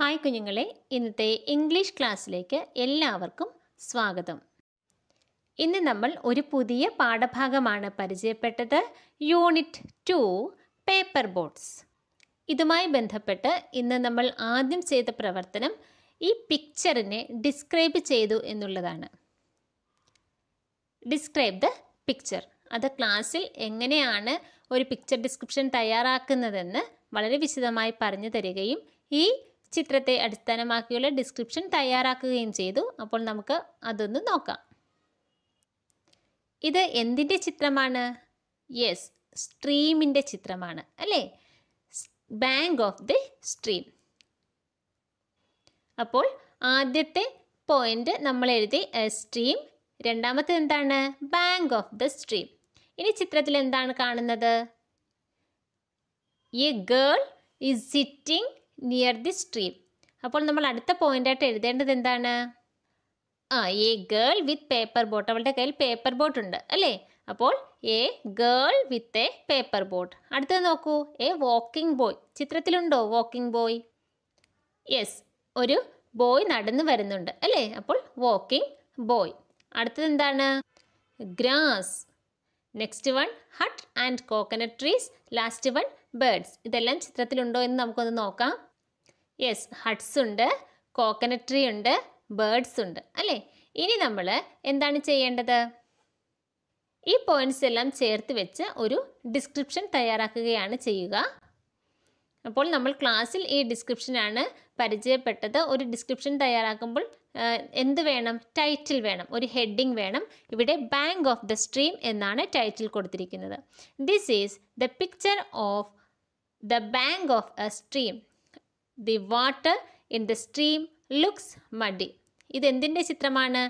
Hi കുഞ്ഞുങ്ങളെ ഇന്നത്തെ English ക്ലാസ്സിലേക്ക് എല്ലാവർക്കും സ്വാഗതം ഇന്ന് നമ്മൾ ഒരു പുതിയ പാഠഭാഗമാണ് പരിചയപ്പെട്ടത് യൂണിറ്റ് ടു പേപ്പർ ബോട്ട്സ് ഇതുമായി ബന്ധപ്പെട്ട് ഇന്ന് നമ്മൾ ആദ്യം ചെയ്ത പ്രവർത്തനം ഈ പിക്ചറിനെ ഡിസ്ക്രൈബ് ചെയ്തു എന്നുള്ളതാണ് ഡിസ്ക്രൈബ് ദ പിക്ചർ അത് ക്ലാസ്സിൽ എങ്ങനെയാണ് ഒരു പിക്ചർ ഡിസ്ക്രിപ്ഷൻ തയ്യാറാക്കുന്നതെന്ന് വളരെ വിശദമായി പറഞ്ഞു തരികയും ഈ ചിത്രത്തെ അടിസ്ഥാനമാക്കിയുള്ള ഡിസ്ക്രിപ്ഷൻ തയ്യാറാക്കുകയും ചെയ്തു അപ്പോൾ നമുക്ക് അതൊന്ന് നോക്കാം ഇത് എന്തിൻ്റെ ചിത്രമാണ് യെസ് സ്ട്രീമിൻ്റെ ചിത്രമാണ് അല്ലേ ബാങ്ക് ഓഫ് ദി സ്ട്രീം അപ്പോൾ ആദ്യത്തെ പോയിന്റ് നമ്മൾ എഴുതി സ്ട്രീം രണ്ടാമത്തെ എന്താണ് ബാങ്ക് ഓഫ് ദ സ്ട്രീം ഇനി ചിത്രത്തിൽ എന്താണ് കാണുന്നത് a girl is sitting near the stream അപ്പോൾ നമ്മൾ അടുത്ത പോയിന്റ് ആയിട്ട് എഴുതേണ്ടത് എന്താണ് ആ a girl with paper boat അവളുടെ കയ്യിൽ പേപ്പർ ബോട്ട് ഉണ്ട് അല്ലേ അപ്പോൾ a girl with a paper boat അടുത്തത് നോക്കൂ എ വാക്കിംഗ് ബോയ് ചിത്രത്തിലുണ്ടോ വാക്കിംഗ് ബോയ് യെസ് ഒരു ബോയ് നടന്നു വരുന്നുണ്ട് അല്ലേ അപ്പോൾ വാക്കിംഗ് ബോയ് അടുത്തത് എന്താണ് grass next one hut and coconut trees last one birds ഇതെല്ലാം ചിത്രത്തിലുണ്ടോ എന്ന് നമുക്കൊന്ന് നോക്കാം യെസ് ഹട്ട്സ് ഉണ്ട് കോക്കനട്ട് ട്രീ ഉണ്ട് ബേർഡ്സ് ഉണ്ട് അല്ലേ ഇനി നമ്മൾ എന്താണ് ചെയ്യേണ്ടത് ഈ പോയിന്റ്സ് എല്ലാം ചേർത്ത് വെച്ച് ഒരു ഡിസ്ക്രിപ്ഷൻ തയ്യാറാക്കുകയാണ് ചെയ്യുക അപ്പോൾ നമ്മൾ ക്ലാസ്സിൽ ഈ ഡിസ്ക്രിപ്ഷനാണ് പരിചയപ്പെട്ടത് ഒരു ഡിസ്ക്രിപ്ഷൻ തയ്യാറാക്കുമ്പോൾ എന്ത് വേണം ടൈറ്റിൽ വേണം ഒരു ഹെഡിങ് വേണം ഇവിടെ ബാങ്ക് ഓഫ് ദ സ്ട്രീം എന്നാണ് ടൈറ്റിൽ കൊടുത്തിരിക്കുന്നത് this is the picture of the bank of a stream the water in the stream looks muddy ഇതെന്തിൻ്റെ ചിത്രമാണ്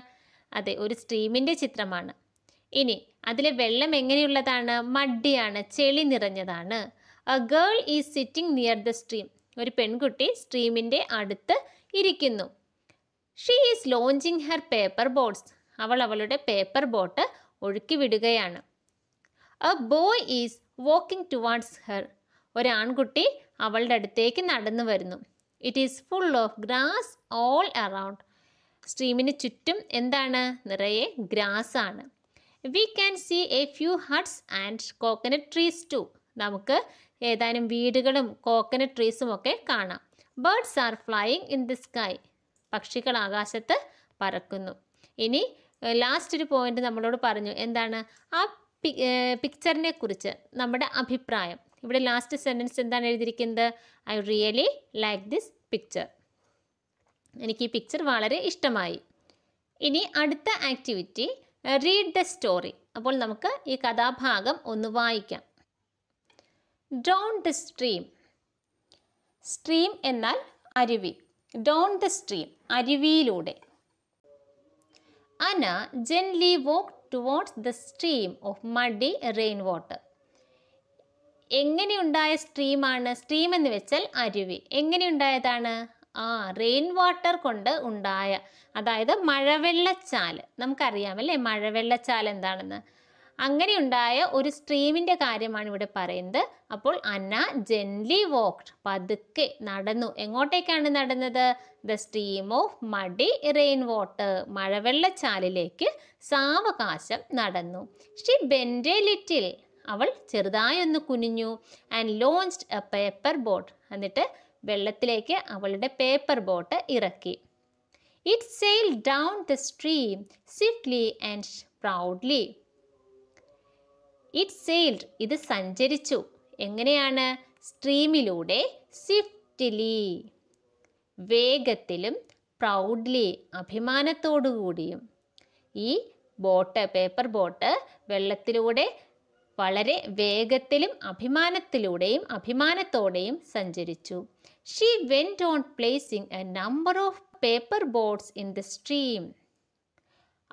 അതെ ഒരു സ്ട്രീമിൻ്റെ ചിത്രമാണ് ഇനി അതിലെ വെള്ളം എങ്ങനെയുള്ളതാണ് മഡിയാണ് ചെളി നിറഞ്ഞതാണ് a girl is sitting near the stream ഒരു പെൺകുട്ടി സ്ട്രീമിൻ്റെ അടുത്ത് ഇരിക്കുന്നു she is launching her paper boats അവൾ അവളുടെ പേപ്പർ ബോട്ട് ഒഴുക്കി വിടുകയാണ് a boy is walking towards her ഒരാൺകുട്ടി അവളുടെ അടുത്തേക്ക് നടന്നു വരുന്നു it is full of grass all around സ്ട്രീമിന് ചുറ്റും എന്താണ് നിറയെ ഗ്രാസ് ആണ് we can see a few huts and coconut trees too നമുക്ക് ഏതാനും വീടുകളും കോക്കനട്ട് ട്രീസും ഒക്കെ കാണാം birds are flying in the sky പക്ഷികൾ ആകാശത്ത് പറക്കുന്നു ഇനി ലാസ്റ്റ് ഒരു പോയിന്റ് നമ്മളോട് പറഞ്ഞു എന്താണ് ആ പിക്ചറിനെ കുറിച്ച് നമ്മുടെ അഭിപ്രായം ഇവിടെ ലാസ്റ്റ് സെൻറ്റൻസ് എന്താണ് എഴുതിയിരിക്കുന്നത് I really like this picture എനിക്ക് ഈ പിക്ചർ വളരെ ഇഷ്ടമായി ഇനി അടുത്ത ആക്ടിവിറ്റി റീഡ് ദ സ്റ്റോറി അപ്പോൾ നമുക്ക് ഈ കഥാഭാഗം ഒന്ന് വായിക്കാം ഡോൺ ദ സ്ട്രീം സ്ട്രീം എന്നാൽ അരുവി ഡോൺ ദ സ്ട്രീം അരുവിയിലൂടെ and gently walk towards the stream of muddy rain water എങ്ങനെയുണ്ടായ സ്ട്രീമാണ് സ്ട്രീം എന്ന് വെച്ചാൽ അരുവി എങ്ങനെയുണ്ടായതാണ് ആ റെയിൻ വാട്ടർ കൊണ്ട് ഉണ്ടായ അതായത് മഴവെള്ളച്ചാല് നമുക്കറിയാമല്ലേ മഴവെള്ളച്ചാൽ എന്താണെന്ന് അങ്ങനെ ഉണ്ടായ ഒരു സ്ട്രീമിൻ്റെ കാര്യമാണ് ഇവിടെ പറയുന്നത് അപ്പോൾ അന്ന ജെൻലി വോക്ഡ് പതുക്കെ നടന്നു എങ്ങോട്ടേക്കാണ് നടന്നത് the stream of muddy rain water മഴവെള്ളച്ചാലിലേക്ക് സാവകാശം നടന്നു ഷി ബെൻഡെ ലിറ്റിൽ അവൾ ചെറുതായി ഒന്ന് കുനിഞ്ഞു and launched a paper boat എന്നിട്ട് വെള്ളത്തിലേക്ക് അവളുടെ പേപ്പർ ബോട്ട് ഇറക്കി it sail down the stream swiftly and proudly it sailed ഇത് സഞ്ചരിച്ചു എങ്ങനെയാണ് സ്ട്രീമിലൂടെ സ്വിഫ്റ്റ്ലി വേഗത്തിലും പ്രൗഡ്ലി അഭിമാനത്തോടു കൂടിയും ഈ ബോട്ട് പേപ്പർ ബോട്ട് വെള്ളത്തിലൂടെ വേഗത്തിലും അഭിമാനത്തിലൂടെയും അഭിമാനത്തോടെയും സഞ്ചരിച്ചു she went on placing a number of paper boards in the stream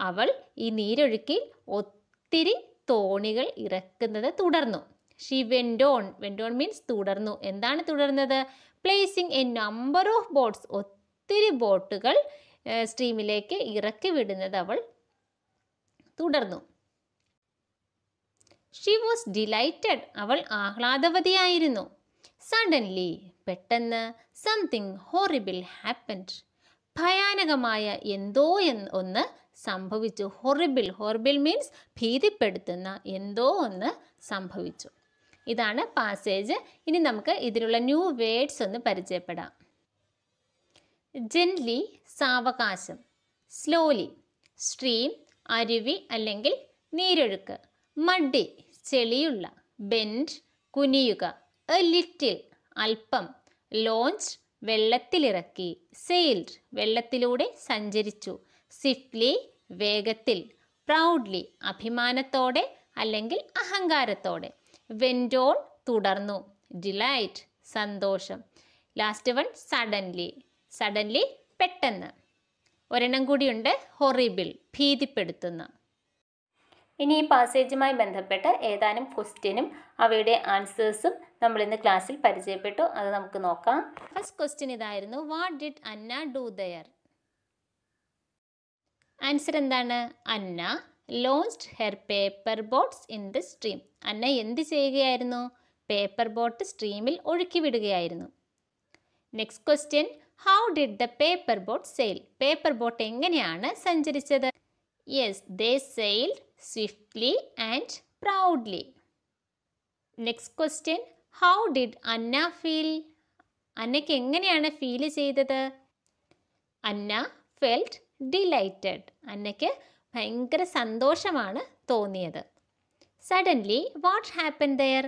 അവൾ ഈ നീരൊഴുക്കിൽ ഒത്തിരി തോണികൾ ഇറക്കുന്നത് തുടർന്നു ഷീ വെൻഡോൺ വെൻഡോൺ മീൻസ് തുടർന്നു എന്താണ് തുടർന്നത് placing a number of boats ഒത്തിരി ബോട്ടുകൾ സ്ട്രീമിലേക്ക് ഇറക്കി വിടുന്നത് അവൾ തുടർന്നു ഷി വാസ് ഡിലൈറ്റഡ് അവൾ ആഹ്ലാദവതിയായിരുന്നു സഡൻലി പെട്ടെന്ന് സംതിങ് ഹോറിബിൾ ഹാപ്പൻഡ് ഭയാനകമായ എന്തോ എന്ന് ഒന്ന് സംഭവിച്ചു ഹൊറിബിൾ ഹൊറിബിൾ മീൻസ് ഭീതിപ്പെടുത്തുന്ന എന്തോ ഒന്ന് സംഭവിച്ചു ഇതാണ് പാസേജ് ഇനി നമുക്ക് ഇതിലുള്ള ന്യൂ വേഡ്സ് ഒന്ന് പരിചയപ്പെടാം ജെൻലി സാവകാശം സ്ലോലി സ്ട്രീം അരുവി അല്ലെങ്കിൽ നീരൊഴുക്ക് മഡ്ഡി ചെളിയുള്ള ബെൻഡ് കുനിയുക എ ലിറ്റിൽ അല്പം ലോഞ്ച് വെള്ളത്തിലിറക്കി സെയിൽഡ് വെള്ളത്തിലൂടെ സഞ്ചരിച്ചു സിഫ്റ്റ്ലി വേഗത്തിൽ പ്രൗഡ്ലി അഭിമാനത്തോടെ അല്ലെങ്കിൽ അഹങ്കാരത്തോടെ വെൻഡോൾ തുടർന്നു ഡിലൈറ്റ് സന്തോഷം ലാസ്റ്റ് വൺ സഡൻലി സഡൻലി പെട്ടെന്ന് ഒരെണ്ണം കൂടിയുണ്ട് ഹൊറിബിൾ ഭീതിപ്പെടുത്തുന്നു ഇനി ഈ പാസേജുമായി ബന്ധപ്പെട്ട ഏതാനും ക്വസ്റ്റ്യനും അവയുടെ ആൻസേഴ്സും നമ്മൾ ഇന്ന് ക്ലാസ്സിൽ പരിചയപ്പെട്ടു അത് നമുക്ക് നോക്കാം ഫസ്റ്റ് ക്വസ്റ്റ്യൻ ഇതായിരുന്നു what did Anna do their answer എന്താണ് Anna launched her paper boats in the stream Anna എന്ത് ചെയ്യുകയായിരുന്നു പേപ്പർ ബോട്ട് സ്ട്രീമിൽ ഒഴുക്കി വിടുകയായിരുന്നു next question how did the paper boat sail paper boat എങ്ങനെയാണ് സഞ്ചരിച്ചത് yes they sailed swiftly and proudly. Next question. How did Anna feel? അന്നയ്ക്ക് എങ്ങനെയാണ് feel ചെയ്തത് അന്ന ഫെൽറ്റ് ഡിലൈറ്റഡ് അന്നയ്ക്ക് ഭയങ്കര സന്തോഷമാണ് തോന്നിയത് സഡൻലി വാട്ട് ഹാപ്പൻ ദയർ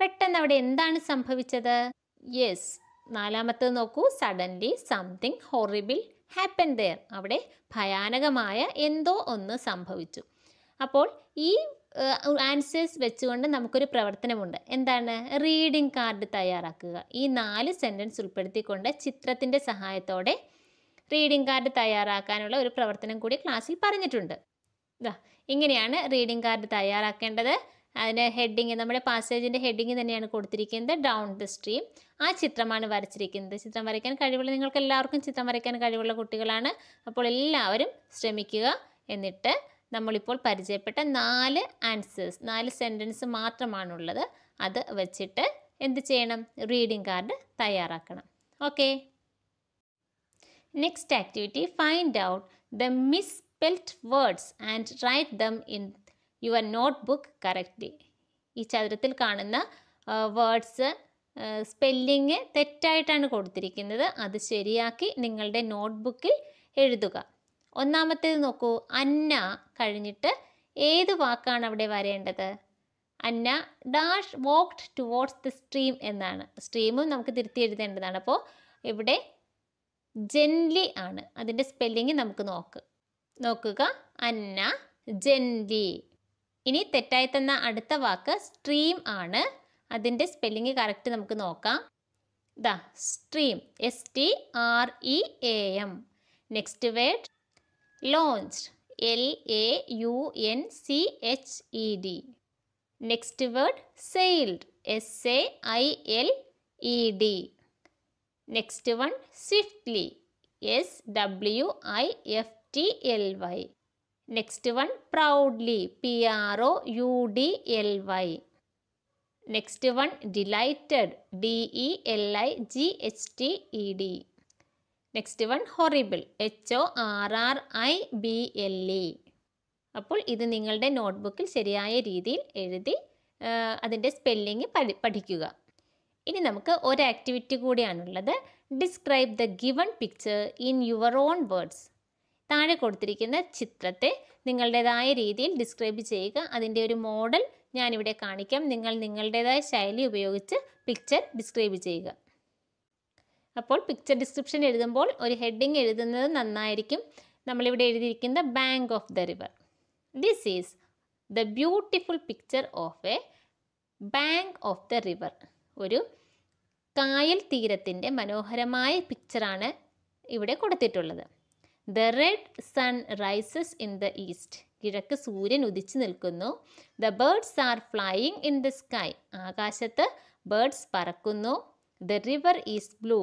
പെട്ടെന്ന് അവിടെ എന്താണ് സംഭവിച്ചത് യെസ് നാലാമത്തത് നോക്കൂ suddenly something horrible happen there അവിടെ ഭയാനകമായ എന്തോ ഒന്ന് സംഭവിച്ചു അപ്പോൾ ഈ ആൻസേഴ്സ് വെച്ചുകൊണ്ട് നമുക്കൊരു പ്രവർത്തനമുണ്ട് എന്താണ് റീഡിംഗ് കാർഡ് തയ്യാറാക്കുക ഈ നാല് സെൻറ്റൻസ് ഉൾപ്പെടുത്തിക്കൊണ്ട് ചിത്രത്തിൻ്റെ സഹായത്തോടെ റീഡിംഗ് കാർഡ് തയ്യാറാക്കാനുള്ള ഒരു പ്രവർത്തനം കൂടി ക്ലാസ്സിൽ പറഞ്ഞിട്ടുണ്ട് ഇങ്ങനെയാണ് റീഡിംഗ് കാർഡ് തയ്യാറാക്കേണ്ടത് അതിന് ഹെഡിങ് നമ്മുടെ പാസേജിൻ്റെ ഹെഡിങ് തന്നെയാണ് കൊടുത്തിരിക്കുന്നത് ഡൗൺ ദ സ്ട്രീം ആ ചിത്രമാണ് വരച്ചിരിക്കുന്നത് ചിത്രം വരയ്ക്കാൻ കഴിവുള്ള നിങ്ങൾക്ക് എല്ലാവർക്കും ചിത്രം വരയ്ക്കാൻ കഴിവുള്ള കുട്ടികളാണ് അപ്പോൾ എല്ലാവരും ശ്രമിക്കുക എന്നിട്ട് നമ്മളിപ്പോൾ പരിചയപ്പെട്ട നാല് ആൻസേഴ്സ് നാല് സെൻറ്റൻസ് മാത്രമാണുള്ളത് അത് വച്ചിട്ട് എന്ത് ചെയ്യണം റീഡിംഗ് കാർഡ് തയ്യാറാക്കണം okay next activity find out the spelt words and write them in your notebook correctly ഈ ചതുരത്തിൽ കാണുന്ന വേർഡ്സ് സ്പെല്ലിങ് തെറ്റായിട്ടാണ് കൊടുത്തിരിക്കുന്നത് അത് ശരിയാക്കി നിങ്ങളുടെ നോട്ട് എഴുതുക ഒന്നാമത്തേത് നോക്കൂ അന്ന കഴിഞ്ഞിട്ട് ഏത് വാക്കാണ് അവിടെ വരേണ്ടത് Anna dash walked towards the stream എന്നാണ് സ്ട്രീമും നമുക്ക് തിരുത്തി എഴുതേണ്ടതാണ് അപ്പോൾ ഇവിടെ ജെൻലി ആണ് അതിൻ്റെ സ്പെല്ലിങ് നമുക്ക് നോക്ക് നോക്കുക അന്ന ജെൻലി ഇനി തെറ്റായി തന്ന അടുത്ത വാക്ക് സ്ട്രീം ആണ് അതിൻ്റെ സ്പെല്ലിങ് കറക്റ്റ് നമുക്ക് നോക്കാം the stream S T R E A M next word launched L A U N C H E D. Next word sailed S A I L E D. Next one swiftly S W I F T L Y. Next one proudly P R O U D L Y. Next one delighted D E L I G H T E D. Next one horrible H O R R I B L E അപ്പോൾ ഇത് നിങ്ങളുടെ നോട്ട്ബുക്കിൽ ശരിയായ രീതിയിൽ എഴുതി അതിൻ്റെ spelling പഠി പഠിക്കുക ഇനി നമുക്ക് ഒരു ആക്ടിവിറ്റി കൂടിയാണുള്ളത് describe the given picture in your own words താഴെ കൊടുത്തിരിക്കുന്ന ചിത്രത്തെ നിങ്ങളുടേതായ രീതിയിൽ ഡിസ്ക്രൈബ് ചെയ്യുക അതിൻ്റെ ഒരു മോഡൽ ഞാനിവിടെ കാണിക്കാം നിങ്ങൾ നിങ്ങളുടേതായ ശൈലി ഉപയോഗിച്ച് പിക്ചർ ഡിസ്ക്രൈബ് ചെയ്യുക അപ്പോൾ പിക്ചർ ഡിസ്ക്രിപ്ഷൻ എഴുതുമ്പോൾ ഒരു ഹെഡിങ് എഴുതുന്നത് നന്നായിരിക്കും നമ്മളിവിടെ എഴുതിയിരിക്കുന്ന bank of the river this is the beautiful picture of a bank of the river ഒരു കായൽ തീരത്തിൻ്റെ മനോഹരമായ പിക്ചറാണ് ഇവിടെ കൊടുത്തിട്ടുള്ളത് the red sun rises in the east കിഴക്ക് സൂര്യൻ ഉദിച്ചു നിൽക്കുന്നു the birds are flying in the sky ആകാശത്ത് ബേർഡ്സ് പറക്കുന്നു ദ റിവർ ഈസ് ബ്ലൂ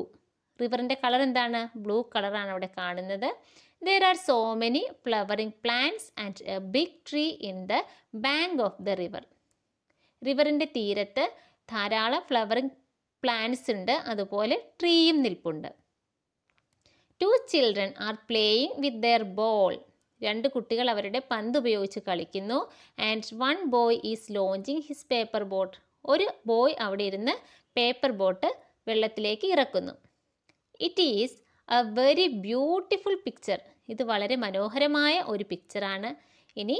റിവറിൻ്റെ കളർ എന്താണ് ബ്ലൂ കളറാണ് അവിടെ കാണുന്നത് there are so many flowering plants and a big tree in the bank of the river. റിവറിൻ്റെ തീരത്ത് ധാരാളം ഫ്ലവറിംഗ് പ്ലാന്റ്സ് ഉണ്ട് അതുപോലെ ട്രീയും നിൽപ്പുണ്ട് two children are playing with their ball രണ്ട് കുട്ടികൾ അവരുടെ പന്ത് ഉപയോഗിച്ച് കളിക്കുന്നു and one boy is launching his paper boat ഒരു ബോയ് അവിടെ ഇരുന്ന് പേപ്പർ ബോട്ട് വെള്ളത്തിലേക്ക് ഇറക്കുന്നു it is a very beautiful picture ഇത് വളരെ മനോഹരമായ ഒരു പിക്ചറാണ് ഇനി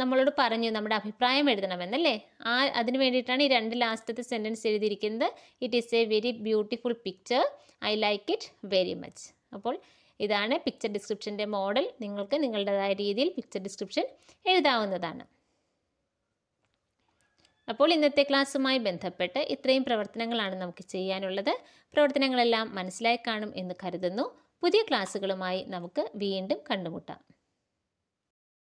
നമ്മളോട് പറഞ്ഞു നമ്മുടെ അഭിപ്രായം എഴുതണമെന്നല്ലേ ആ അതിന് വേണ്ടിയിട്ടാണ് ഈ രണ്ട് ലാസ്റ്റത്തെ സെൻറ്റൻസ് എഴുതിയിരിക്കുന്നത് it is a very beautiful picture I like it very much അപ്പോൾ ഇതാണ് പിക്ചർ ഡിസ്ക്രിപ്ഷൻ്റെ മോഡൽ നിങ്ങൾക്ക് നിങ്ങളുടേതായ രീതിയിൽ പിക്ചർ ഡിസ്ക്രിപ്ഷൻ എഴുതാവുന്നതാണ് അപ്പോൾ ഇന്നത്തെ ക്ലാസ്സുമായി ബന്ധപ്പെട്ട് ഇത്രയും പ്രവർത്തനങ്ങളാണ് നമുക്ക് ചെയ്യാനുള്ളത് പ്രവർത്തനങ്ങളെല്ലാം മനസ്സിലായി കാണും എന്ന് കരുതുന്നു പുതിയ ക്ലാസ്സുകളുമായി നമുക്ക് വീണ്ടും കണ്ടുമുട്ടാം